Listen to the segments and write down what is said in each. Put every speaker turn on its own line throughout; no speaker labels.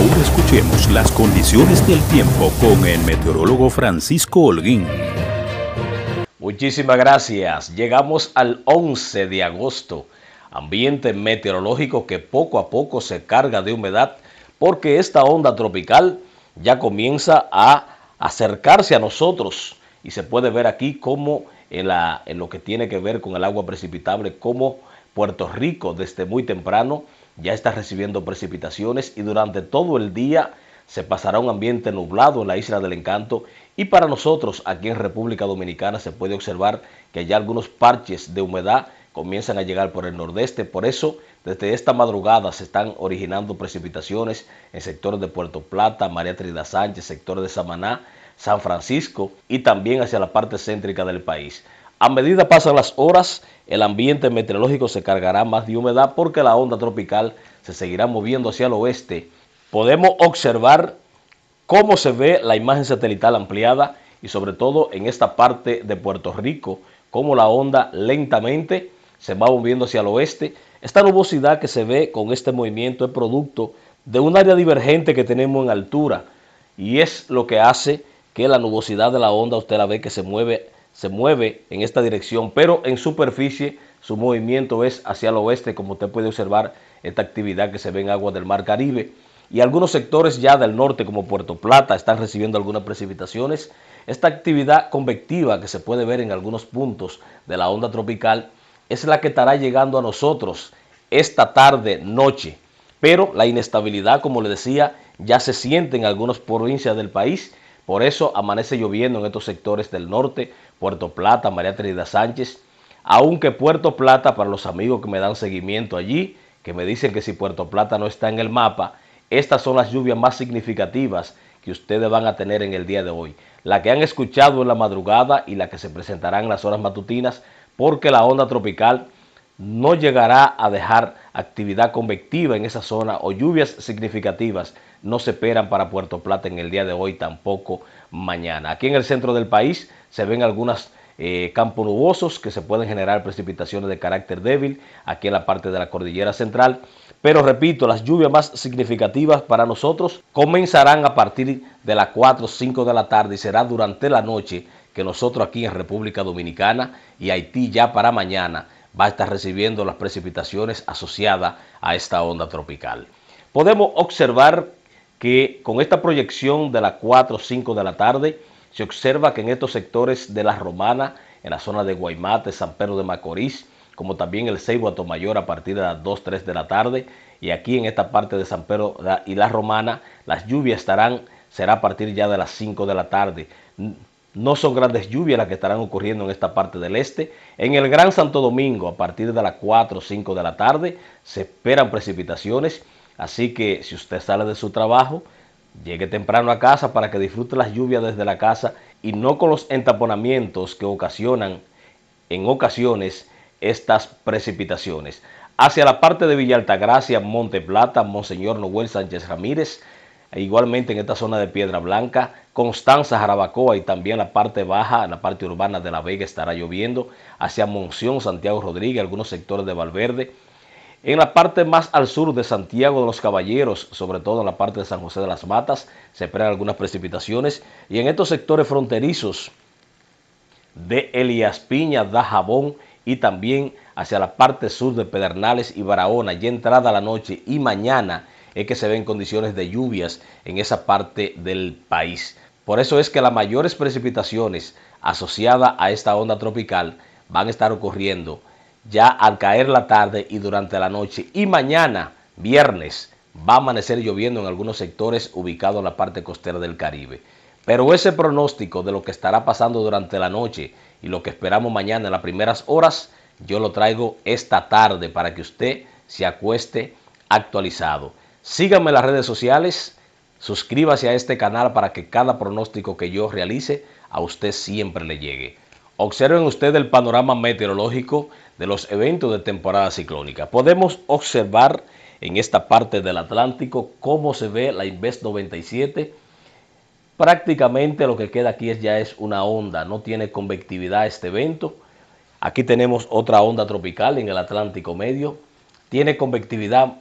Ahora escuchemos las condiciones del tiempo con el meteorólogo Francisco Holguín. Muchísimas gracias. Llegamos al 11 de agosto, ambiente meteorológico que poco a poco se carga de humedad porque esta onda tropical ya comienza a acercarse a nosotros y se puede ver aquí como en, en lo que tiene que ver con el agua precipitable, como Puerto Rico desde muy temprano ya está recibiendo precipitaciones y durante todo el día se pasará un ambiente nublado en la isla del encanto y para nosotros aquí en República Dominicana se puede observar que ya algunos parches de humedad comienzan a llegar por el nordeste, por eso desde esta madrugada se están originando precipitaciones en sectores de Puerto Plata, María Trinidad Sánchez, sector de Samaná, San Francisco y también hacia la parte céntrica del país. A medida pasan las horas, el ambiente meteorológico se cargará más de humedad porque la onda tropical se seguirá moviendo hacia el oeste. Podemos observar cómo se ve la imagen satelital ampliada y sobre todo en esta parte de Puerto Rico, cómo la onda lentamente se va moviendo hacia el oeste. Esta nubosidad que se ve con este movimiento es producto de un área divergente que tenemos en altura y es lo que hace que la nubosidad de la onda usted la ve que se mueve se mueve en esta dirección, pero en superficie su movimiento es hacia el oeste, como usted puede observar esta actividad que se ve en Agua del Mar Caribe. Y algunos sectores ya del norte, como Puerto Plata, están recibiendo algunas precipitaciones. Esta actividad convectiva que se puede ver en algunos puntos de la onda tropical es la que estará llegando a nosotros esta tarde, noche. Pero la inestabilidad, como le decía, ya se siente en algunas provincias del país por eso amanece lloviendo en estos sectores del norte, Puerto Plata, María Trinidad Sánchez, aunque Puerto Plata, para los amigos que me dan seguimiento allí, que me dicen que si Puerto Plata no está en el mapa, estas son las lluvias más significativas que ustedes van a tener en el día de hoy. La que han escuchado en la madrugada y la que se presentarán en las horas matutinas, porque la onda tropical no llegará a dejar actividad convectiva en esa zona o lluvias significativas no se esperan para Puerto Plata en el día de hoy, tampoco mañana. Aquí en el centro del país se ven algunas eh, campos nubosos que se pueden generar precipitaciones de carácter débil aquí en la parte de la cordillera central. Pero repito, las lluvias más significativas para nosotros comenzarán a partir de las 4 o 5 de la tarde y será durante la noche que nosotros aquí en República Dominicana y Haití ya para mañana va a estar recibiendo las precipitaciones asociadas a esta onda tropical. Podemos observar que con esta proyección de las 4 o 5 de la tarde, se observa que en estos sectores de la Romana, en la zona de Guaymate, San Pedro de Macorís, como también el Seibo Mayor a partir de las 2, 3 de la tarde, y aquí en esta parte de San Pedro y la Romana, las lluvias estarán, será a partir ya de las 5 de la tarde. No son grandes lluvias las que estarán ocurriendo en esta parte del este. En el Gran Santo Domingo, a partir de las 4 o 5 de la tarde, se esperan precipitaciones. Así que si usted sale de su trabajo, llegue temprano a casa para que disfrute las lluvias desde la casa y no con los entaponamientos que ocasionan en ocasiones estas precipitaciones. Hacia la parte de Villa Altagracia, Monte Plata, Monseñor Noel Sánchez Ramírez, e igualmente en esta zona de Piedra Blanca, Constanza, Jarabacoa y también la parte baja, la parte urbana de La Vega estará lloviendo, hacia Monción, Santiago Rodríguez, algunos sectores de Valverde. En la parte más al sur de Santiago de los Caballeros, sobre todo en la parte de San José de las Matas, se esperan algunas precipitaciones. Y en estos sectores fronterizos de Elías Piña, Dajabón y también hacia la parte sur de Pedernales y Barahona, ya entrada la noche y mañana es que se ven condiciones de lluvias en esa parte del país. Por eso es que las mayores precipitaciones asociadas a esta onda tropical van a estar ocurriendo ya al caer la tarde y durante la noche y mañana, viernes, va a amanecer lloviendo en algunos sectores ubicados en la parte costera del Caribe. Pero ese pronóstico de lo que estará pasando durante la noche y lo que esperamos mañana en las primeras horas, yo lo traigo esta tarde para que usted se acueste actualizado. Síganme en las redes sociales, suscríbase a este canal para que cada pronóstico que yo realice a usted siempre le llegue. Observen ustedes el panorama meteorológico de los eventos de temporada ciclónica. Podemos observar en esta parte del Atlántico cómo se ve la Invest 97. Prácticamente lo que queda aquí es, ya es una onda, no tiene convectividad este evento. Aquí tenemos otra onda tropical en el Atlántico Medio. Tiene convectividad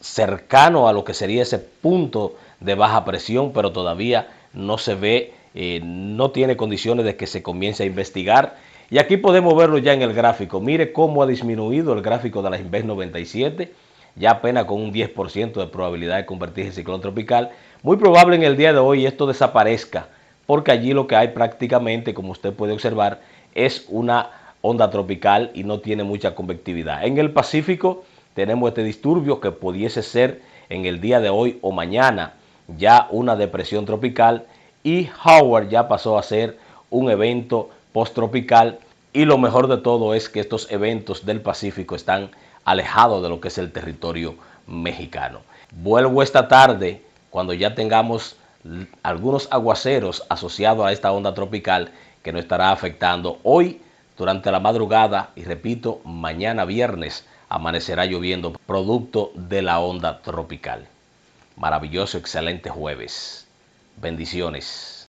cercano a lo que sería ese punto de baja presión, pero todavía no se ve, eh, no tiene condiciones de que se comience a investigar. Y aquí podemos verlo ya en el gráfico. Mire cómo ha disminuido el gráfico de la Inves 97, ya apenas con un 10% de probabilidad de convertirse en ciclón tropical. Muy probable en el día de hoy esto desaparezca, porque allí lo que hay prácticamente, como usted puede observar, es una onda tropical y no tiene mucha convectividad. En el Pacífico tenemos este disturbio que pudiese ser en el día de hoy o mañana ya una depresión tropical y Howard ya pasó a ser un evento post-tropical y lo mejor de todo es que estos eventos del Pacífico están alejados de lo que es el territorio mexicano. Vuelvo esta tarde cuando ya tengamos algunos aguaceros asociados a esta onda tropical que nos estará afectando hoy durante la madrugada y repito, mañana viernes amanecerá lloviendo, producto de la onda tropical. Maravilloso, excelente jueves. Bendiciones.